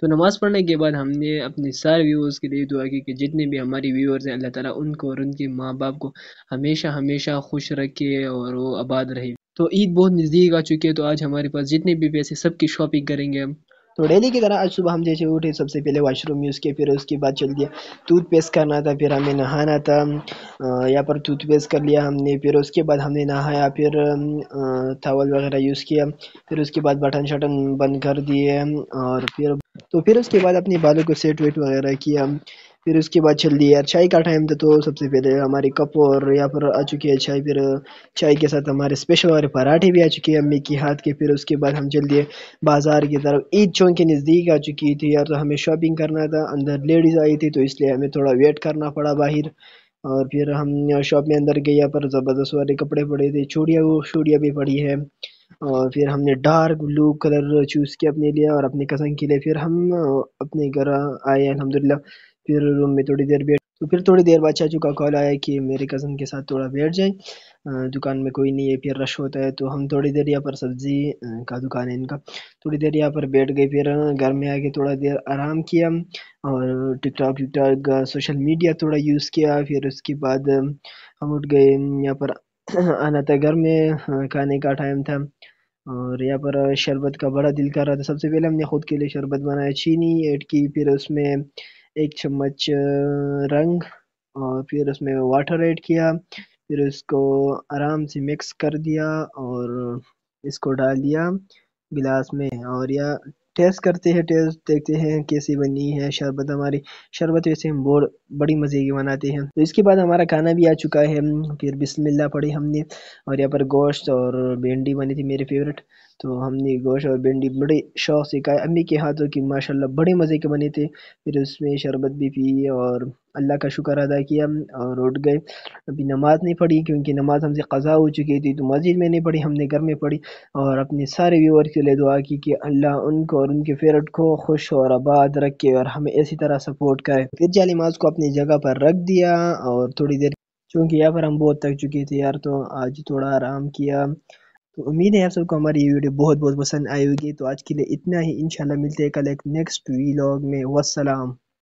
तो नमाज़ पढ़ने के बाद हमने अपने सारे व्यूअर्स के लिए दुआ की कि जितने भी हमारी व्यूअर्स हैं अल्लाह ताला उनको और उनके माँ बाप को हमेशा हमेशा खुश रखे और वो आबाद रहे तो ईद बहुत नज़दीक आ चुकी है तो आज हमारे पास जितने भी पैसे सबकी शॉपिंग करेंगे हम तो डेली की तरह आज सुबह हम जैसे उठे सबसे पहले वाशरूम यूज़ किया फिर उसके बाद चल दिया टूथपेस्ट करना था फिर हमें नहाना था यहाँ पर टूथपेस्ट कर लिया हमने फिर उसके बाद हमने नहाया फिर थावल वगैरह यूज़ किया फिर उसके बाद बटन शटन बंद कर दिए और फिर तो फिर उसके बाद अपने बालों को सेट वेट वगैरह किया फिर उसके बाद चल दिया यार चाय का टाइम था तो सबसे पहले हमारे कप और यहाँ पर आ चुकी है चाय फिर चाय के साथ हमारे स्पेशल हमारे पराठे भी आ चुके हैं अम्मी के हाथ के फिर उसके बाद हम चल दिए बाजार की तरफ ईद चौक के नज़दीक आ चुकी थी यार तो हमें शॉपिंग करना था अंदर लेडीज़ आई थी तो इसलिए हमें थोड़ा वेट करना पड़ा बाहर और फिर हम शॉप में अंदर गए यहाँ पर ज़बरदस्त वाले कपड़े पड़े थे चूड़िया वो चूड़िया भी पड़ी है और फिर हमने डार्क ब्लू कलर चूज़ किया अपने लिए और अपने कज़न के लिए फिर हम अपने घर आए अलहमदिल्ला फिर रूम में थोड़ी देर बैठ तो फिर थोड़ी देर बाद चाचू का कॉल आया कि मेरे कज़न के साथ थोड़ा बैठ जाए दुकान में कोई नहीं है फिर रश होता है तो हम थोड़ी देर यहाँ पर सब्ज़ी का दुकान है इनका थोड़ी देर यहाँ पर बैठ गए फिर घर में आके थोड़ा देर आराम किया और टिकटॉक विकटॉक सोशल मीडिया थोड़ा यूज़ किया फिर उसके बाद हम उठ गए यहाँ पर आना था घर में हाँ, खाने का टाइम था और यहाँ पर शरबत का बड़ा दिल कर रहा था सबसे पहले हमने ख़ुद के लिए शरबत बनाया चीनी ऐड की फिर उसमें एक चम्मच रंग और फिर उसमें वाटर ऐड किया फिर उसको आराम से मिक्स कर दिया और इसको डाल दिया गिलास में और यह टेस्ट करते हैं टेस्ट देखते हैं कैसी बनी है शरबत हमारी शरबत वैसे हम बोर बड़ी मज़े की बनाते हैं तो इसके बाद हमारा खाना भी आ चुका है फिर बिस्मिल्लाह पढ़ी हमने और यहाँ पर गोश्त और भिंडी बनी थी मेरी फेवरेट तो हमने गोश और भिंडी बड़े शौक से खाए अम्मी के हाथों की माशाल्लाह बड़े मज़े के बने थे फिर उसमें शरबत भी पी और अल्लाह का शुक्र अदा किया और उठ गए अभी नमाज़ नहीं पढ़ी क्योंकि नमाज़ हमसे क़ज़ा हो चुकी थी तो मस्जिद में नहीं पढ़ी हमने घर में पढ़ी और अपने सारे व्यूअर के लिए दुआ की कि अल्लाह उनको और उनके फेवरेट को खुश और आबाद रखे और हमें इसी तरह सपोर्ट करे फिर नमाज़ को अपनी जगह पर रख दिया और थोड़ी देर चूँकि यहाँ पर हम बहुत थक चुके थे यार तो आज थोड़ा आराम किया तो उम्मीद है आप सबको हमारी ये वीडियो बहुत बहुत पसंद आई होगी तो आज के लिए इतना ही इंशाल्लाह मिलते हैं कल एक नेक्स्ट वीलॉग में वसलाम